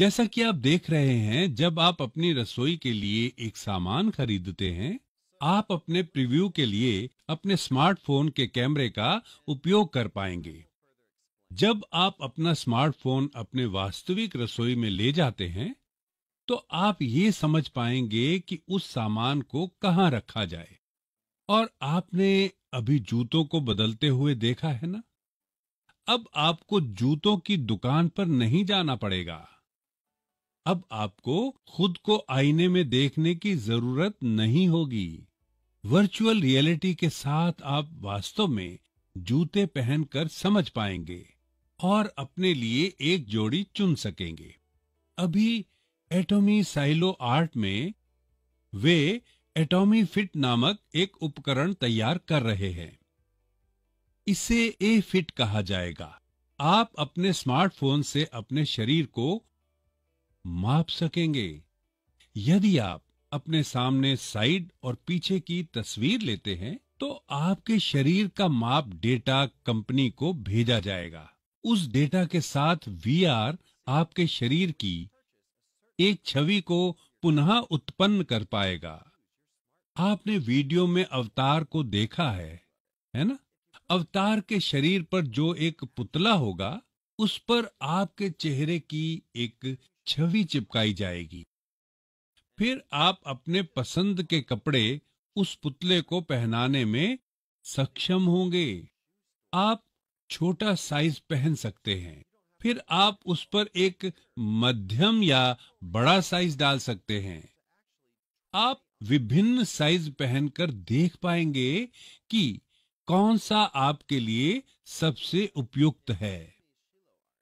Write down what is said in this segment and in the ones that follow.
जैसा कि आप देख रहे हैं जब आप अपनी रसोई के लिए एक सामान खरीदते हैं आप अपने प्रीव्यू के लिए अपने स्मार्टफोन के कैमरे का उपयोग कर पाएंगे जब आप अपना स्मार्टफोन अपने वास्तविक रसोई में ले जाते हैं तो आप ये समझ पाएंगे कि उस सामान को कहाँ रखा जाए और आपने अभी जूतों को बदलते हुए देखा है ना अब आपको जूतों की दुकान पर नहीं जाना पड़ेगा अब आपको खुद को आईने में देखने की जरूरत नहीं होगी वर्चुअल रियलिटी के साथ आप वास्तव में जूते पहनकर समझ पाएंगे और अपने लिए एक जोड़ी चुन सकेंगे अभी एटॉमी साइलो आर्ट में वे एटॉमी फिट नामक एक उपकरण तैयार कर रहे हैं इसे ए फिट कहा जाएगा आप अपने स्मार्टफोन से अपने शरीर को माप सकेंगे यदि आप अपने सामने साइड और पीछे की तस्वीर लेते हैं तो आपके शरीर का माप डेटा कंपनी को भेजा जाएगा उस डेटा के साथ वीआर आपके शरीर की एक छवि को पुनः उत्पन्न कर पाएगा आपने वीडियो में अवतार को देखा है है ना अवतार के शरीर पर जो एक पुतला होगा उस पर आपके चेहरे की एक छवि चिपकाई जाएगी फिर आप अपने पसंद के कपड़े उस पुतले को पहनाने में सक्षम होंगे आप छोटा साइज पहन सकते हैं फिर आप उस पर एक मध्यम या बड़ा साइज डाल सकते हैं आप विभिन्न साइज पहनकर देख पाएंगे कि कौन सा आपके लिए सबसे उपयुक्त है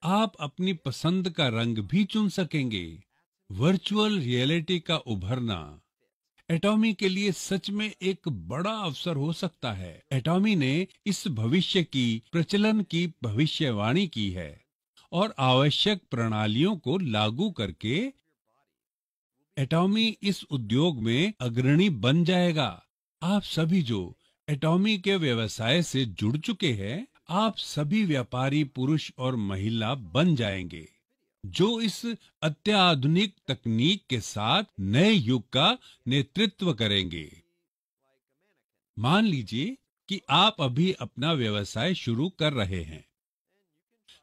आप अपनी पसंद का रंग भी चुन सकेंगे वर्चुअल रियलिटी का उभरना एटॉमी के लिए सच में एक बड़ा अवसर हो सकता है एटॉमी ने इस भविष्य की प्रचलन की भविष्यवाणी की है और आवश्यक प्रणालियों को लागू करके एटॉमी इस उद्योग में अग्रणी बन जाएगा आप सभी जो एटॉमी के व्यवसाय से जुड़ चुके हैं आप सभी व्यापारी पुरुष और महिला बन जाएंगे जो इस अत्याधुनिक तकनीक के साथ नए युग का नेतृत्व करेंगे मान लीजिए कि आप अभी अपना व्यवसाय शुरू कर रहे हैं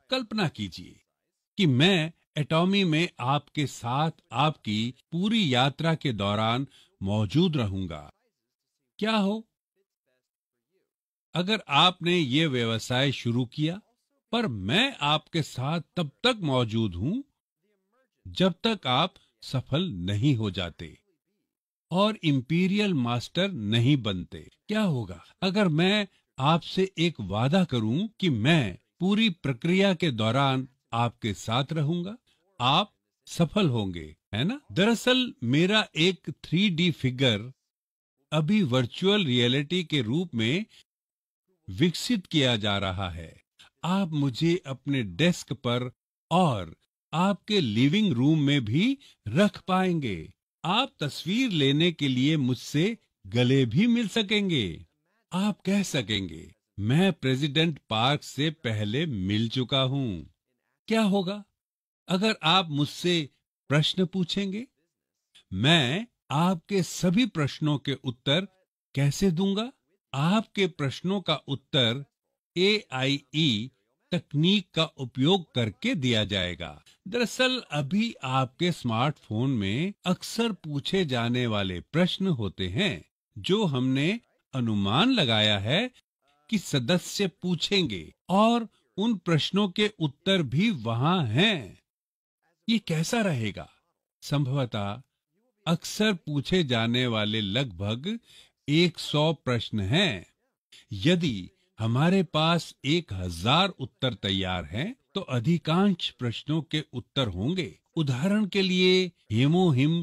कल्पना कीजिए कि मैं एटॉमी में आपके साथ आपकी पूरी यात्रा के दौरान मौजूद रहूंगा क्या हो अगर आपने ये व्यवसाय शुरू किया पर मैं आपके साथ तब तक मौजूद हूं जब तक आप सफल नहीं हो जाते और इंपीरियल मास्टर नहीं बनते क्या होगा अगर मैं आपसे एक वादा करूं कि मैं पूरी प्रक्रिया के दौरान आपके साथ रहूंगा आप सफल होंगे है ना दरअसल मेरा एक थ्री डी फिगर अभी वर्चुअल रियलिटी के रूप में विकसित किया जा रहा है आप मुझे अपने डेस्क पर और आपके लिविंग रूम में भी रख पाएंगे आप तस्वीर लेने के लिए मुझसे गले भी मिल सकेंगे आप कह सकेंगे मैं प्रेसिडेंट पार्क से पहले मिल चुका हूँ क्या होगा अगर आप मुझसे प्रश्न पूछेंगे मैं आपके सभी प्रश्नों के उत्तर कैसे दूंगा आपके प्रश्नों का उत्तर ए आई ई तकनीक का उपयोग करके दिया जाएगा दरअसल अभी आपके स्मार्टफोन में अक्सर पूछे जाने वाले प्रश्न होते हैं जो हमने अनुमान लगाया है कि सदस्य पूछेंगे और उन प्रश्नों के उत्तर भी वहां हैं। ये कैसा रहेगा संभवतः अक्सर पूछे जाने वाले लगभग एक सौ प्रश्न हैं। यदि हमारे पास एक हजार उत्तर तैयार हैं, तो अधिकांश प्रश्नों के उत्तर होंगे उदाहरण के लिए हेमोहिम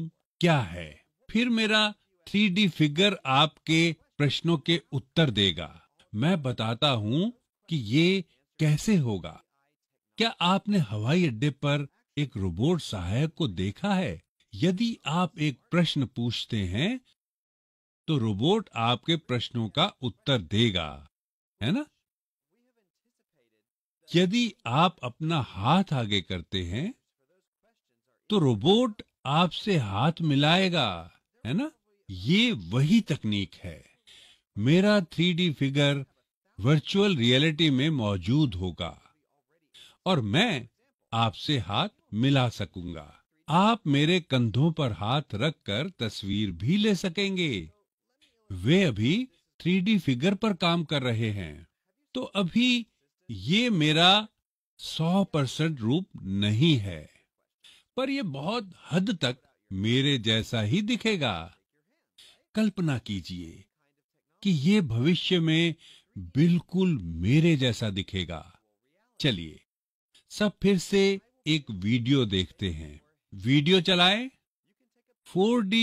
क्या है फिर मेरा थ्री डी फिगर आपके प्रश्नों के उत्तर देगा मैं बताता हूँ कि ये कैसे होगा क्या आपने हवाई अड्डे पर एक रोबोट सहायक को देखा है यदि आप एक प्रश्न पूछते हैं तो रोबोट आपके प्रश्नों का उत्तर देगा है ना यदि आप अपना हाथ आगे करते हैं तो रोबोट आपसे हाथ मिलाएगा है ना ये वही तकनीक है मेरा थ्री फिगर वर्चुअल रियलिटी में मौजूद होगा और मैं आपसे हाथ मिला सकूंगा आप मेरे कंधों पर हाथ रखकर तस्वीर भी ले सकेंगे वे अभी थ्री फिगर पर काम कर रहे हैं तो अभी ये मेरा सौ परसेंट रूप नहीं है पर यह बहुत हद तक मेरे जैसा ही दिखेगा कल्पना कीजिए कि ये भविष्य में बिल्कुल मेरे जैसा दिखेगा चलिए सब फिर से एक वीडियो देखते हैं वीडियो चलाएं 4D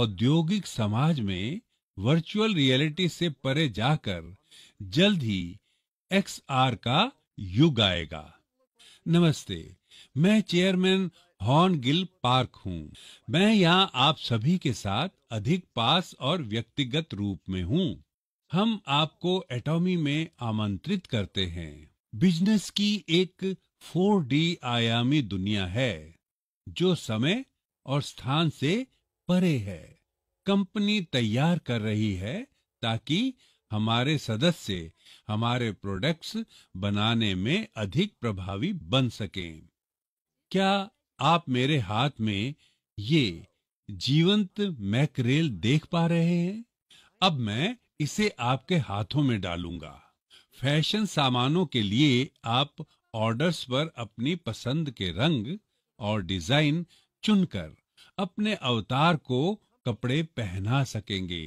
औद्योगिक समाज में वर्चुअल रियलिटी से परे जाकर जल्द ही एक्स आर का युग आएगा नमस्ते मैं चेयरमैन हॉर्न गिल पार्क हूँ मैं यहाँ आप सभी के साथ अधिक पास और व्यक्तिगत रूप में हूँ हम आपको एटॉमी में आमंत्रित करते हैं बिजनेस की एक 4D आयामी दुनिया है जो समय और स्थान से परे है कंपनी तैयार कर रही है ताकि हमारे सदस्य हमारे प्रोडक्ट्स बनाने में अधिक प्रभावी बन सकें। क्या आप मेरे हाथ में ये जीवंत मैकरेल देख पा रहे हैं अब मैं इसे आपके हाथों में डालूंगा फैशन सामानों के लिए आप ऑर्डर्स पर अपनी पसंद के रंग और डिजाइन चुनकर अपने अवतार को कपड़े पहना सकेंगे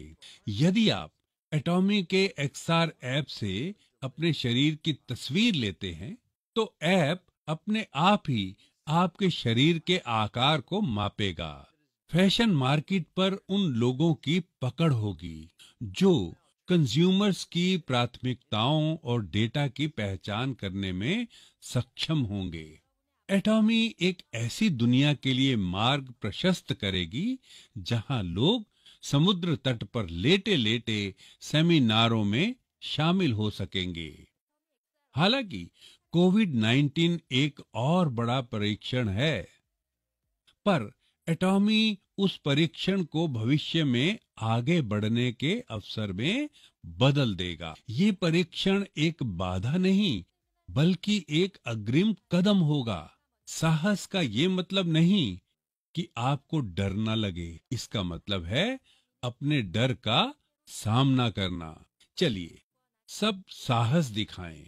यदि आप एटॉमी के एक्सआर ऐप से अपने शरीर की तस्वीर लेते हैं तो ऐप अपने आप ही आपके शरीर के आकार को मापेगा फैशन मार्केट पर उन लोगों की पकड़ होगी जो कंज्यूमर्स की प्राथमिकताओं और डेटा की पहचान करने में सक्षम होंगे एटॉमी एक ऐसी दुनिया के लिए मार्ग प्रशस्त करेगी जहां लोग समुद्र तट पर लेटे लेटे सेमिनारों में शामिल हो सकेंगे हालांकि कोविड 19 एक और बड़ा परीक्षण है पर एटॉमी उस परीक्षण को भविष्य में आगे बढ़ने के अवसर में बदल देगा ये परीक्षण एक बाधा नहीं बल्कि एक अग्रिम कदम होगा साहस का ये मतलब नहीं कि आपको डर ना लगे इसका मतलब है अपने डर का सामना करना चलिए सब साहस दिखाएं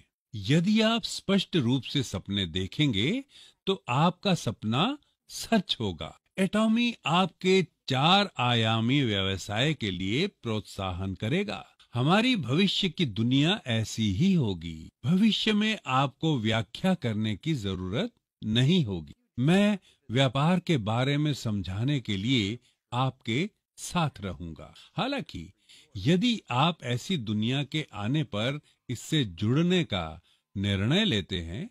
यदि आप स्पष्ट रूप से सपने देखेंगे तो आपका सपना सच होगा एटॉमी आपके चार आयामी व्यवसाय के लिए प्रोत्साहन करेगा हमारी भविष्य की दुनिया ऐसी ही होगी भविष्य में आपको व्याख्या करने की जरूरत नहीं होगी मैं व्यापार के बारे में समझाने के लिए आपके साथ रहूंगा हालांकि यदि आप ऐसी दुनिया के आने पर इससे जुड़ने का निर्णय लेते हैं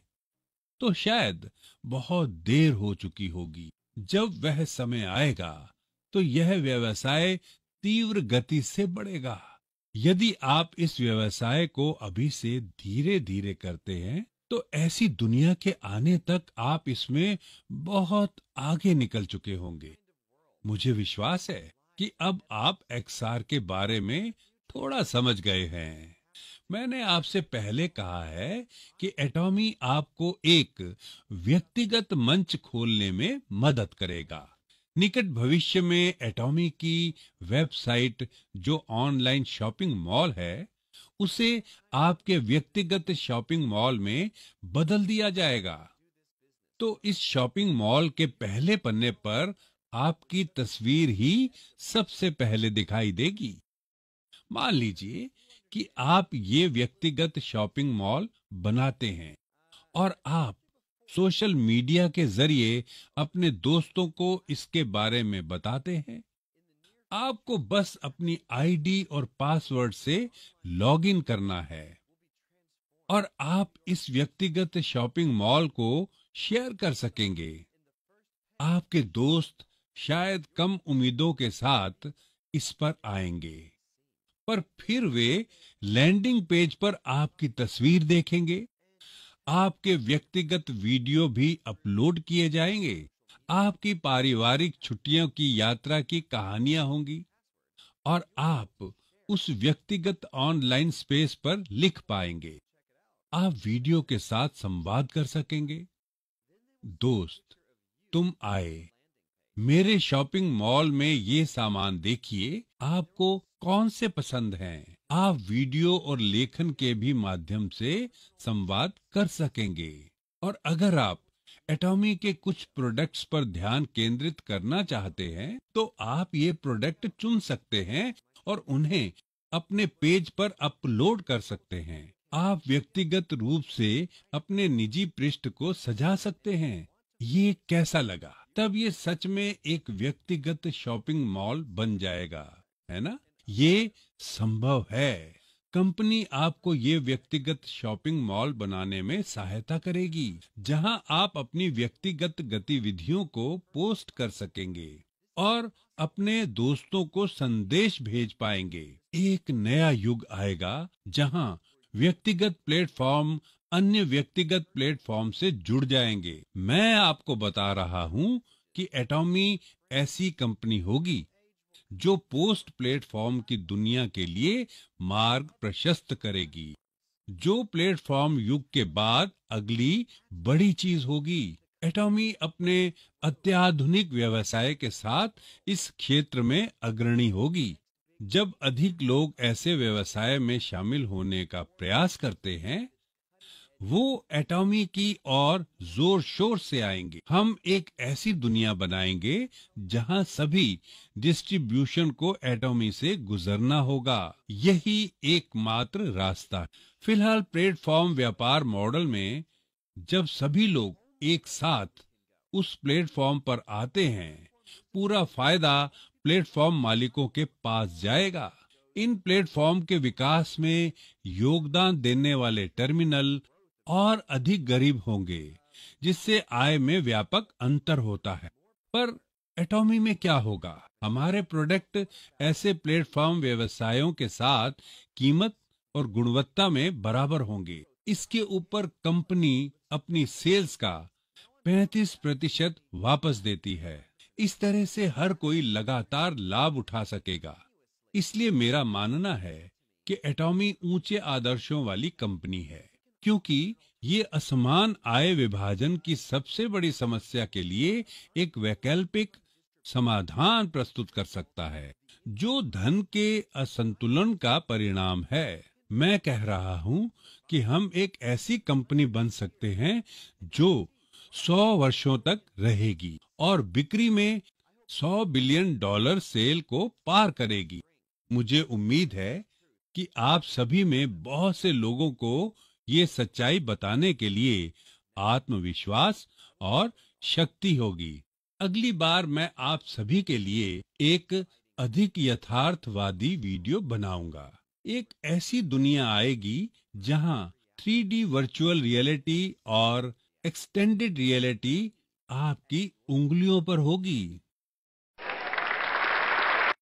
तो शायद बहुत देर हो चुकी होगी जब वह समय आएगा तो यह व्यवसाय तीव्र गति से बढ़ेगा यदि आप इस व्यवसाय को अभी से धीरे धीरे करते हैं तो ऐसी दुनिया के आने तक आप इसमें बहुत आगे निकल चुके होंगे मुझे विश्वास है कि अब आप एक्सआर के बारे में थोड़ा समझ गए हैं मैंने आपसे पहले कहा है कि एटॉमी आपको एक व्यक्तिगत मंच खोलने में मदद करेगा निकट भविष्य में एटॉमी की वेबसाइट जो ऑनलाइन शॉपिंग मॉल है उसे आपके व्यक्तिगत शॉपिंग मॉल में बदल दिया जाएगा तो इस शॉपिंग मॉल के पहले पन्ने पर आपकी तस्वीर ही सबसे पहले दिखाई देगी मान लीजिए कि आप ये व्यक्तिगत शॉपिंग मॉल बनाते हैं और आप सोशल मीडिया के जरिए अपने दोस्तों को इसके बारे में बताते हैं आपको बस अपनी आईडी और पासवर्ड से लॉगिन करना है और आप इस व्यक्तिगत शॉपिंग मॉल को शेयर कर सकेंगे आपके दोस्त शायद कम उम्मीदों के साथ इस पर आएंगे पर फिर वे लैंडिंग पेज पर आपकी तस्वीर देखेंगे आपके व्यक्तिगत वीडियो भी अपलोड किए जाएंगे आपकी पारिवारिक छुट्टियों की यात्रा की कहानियां होंगी और आप उस व्यक्तिगत ऑनलाइन स्पेस पर लिख पाएंगे आप वीडियो के साथ संवाद कर सकेंगे दोस्त तुम आए मेरे शॉपिंग मॉल में ये सामान देखिए आपको कौन से पसंद हैं आप वीडियो और लेखन के भी माध्यम से संवाद कर सकेंगे और अगर आप एटॉमी के कुछ प्रोडक्ट्स पर ध्यान केंद्रित करना चाहते हैं तो आप ये प्रोडक्ट चुन सकते हैं और उन्हें अपने पेज पर अपलोड कर सकते हैं आप व्यक्तिगत रूप से अपने निजी पृष्ठ को सजा सकते हैं ये कैसा लगा तब ये सच में एक व्यक्तिगत शॉपिंग मॉल बन जाएगा है ना ये संभव है कंपनी आपको ये व्यक्तिगत शॉपिंग मॉल बनाने में सहायता करेगी जहां आप अपनी व्यक्तिगत गतिविधियों को पोस्ट कर सकेंगे और अपने दोस्तों को संदेश भेज पाएंगे एक नया युग आएगा जहां व्यक्तिगत प्लेटफॉर्म अन्य व्यक्तिगत प्लेटफॉर्म से जुड़ जाएंगे मैं आपको बता रहा हूं कि एटॉमी ऐसी कंपनी होगी जो पोस्ट प्लेटफॉर्म की दुनिया के लिए मार्ग प्रशस्त करेगी जो प्लेटफॉर्म युग के बाद अगली बड़ी चीज होगी एटॉमी अपने अत्याधुनिक व्यवसाय के साथ इस क्षेत्र में अग्रणी होगी जब अधिक लोग ऐसे व्यवसाय में शामिल होने का प्रयास करते हैं वो एटॉमी की और जोर शोर से आएंगे हम एक ऐसी दुनिया बनाएंगे जहां सभी डिस्ट्रीब्यूशन को एटॉमी से गुजरना होगा यही एकमात्र रास्ता फिलहाल प्लेटफॉर्म व्यापार मॉडल में जब सभी लोग एक साथ उस प्लेटफॉर्म पर आते हैं पूरा फायदा प्लेटफॉर्म मालिकों के पास जाएगा इन प्लेटफॉर्म के विकास में योगदान देने वाले टर्मिनल और अधिक गरीब होंगे जिससे आय में व्यापक अंतर होता है पर एटॉमी में क्या होगा हमारे प्रोडक्ट ऐसे प्लेटफॉर्म व्यवसायों के साथ कीमत और गुणवत्ता में बराबर होंगे इसके ऊपर कंपनी अपनी सेल्स का 35 प्रतिशत वापस देती है इस तरह से हर कोई लगातार लाभ उठा सकेगा इसलिए मेरा मानना है कि एटॉमी ऊंचे आदर्शों वाली कंपनी है क्योंकि ये असमान आय विभाजन की सबसे बड़ी समस्या के लिए एक वैकल्पिक समाधान प्रस्तुत कर सकता है जो धन के असंतुलन का परिणाम है मैं कह रहा हूं कि हम एक ऐसी कंपनी बन सकते हैं जो 100 वर्षों तक रहेगी और बिक्री में 100 बिलियन डॉलर सेल को पार करेगी मुझे उम्मीद है कि आप सभी में बहुत से लोगों को ये सच्चाई बताने के लिए आत्मविश्वास और शक्ति होगी अगली बार मैं आप सभी के लिए एक अधिक यथार्थवादी वीडियो बनाऊंगा एक ऐसी दुनिया आएगी जहां 3D वर्चुअल रियलिटी और एक्सटेंडेड रियलिटी आपकी उंगलियों पर होगी